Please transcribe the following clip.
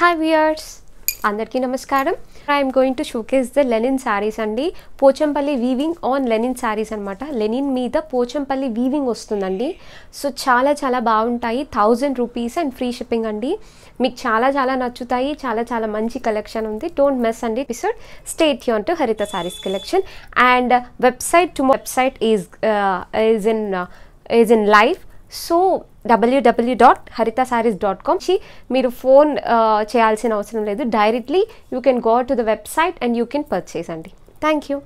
hi viewers అందరికీ నమస్కారం I'm going to showcase the linen sarees అండి Pochampally weaving on linen sarees అనమాట లెనిన్ మీద పోచంపల్లి వీవింగ్ వస్తుందండి సో చాలా చాలా బాగుంటాయి thousand rupees and free shipping అండి మీకు చాలా చాలా నచ్చుతాయి చాలా చాలా మంచి కలెక్షన్ ఉంది డోంట్ మిస్ అండి ఎపిసోడ్ స్టేట్ యూన్ to Haritha sarees collection and website to website is is in is in life so W W dot Haritha sarees dot com మీరు ఫోన్ చేయాల్సిన అవసరం లేదు directly you can go to the website and you can purchase అండి thank you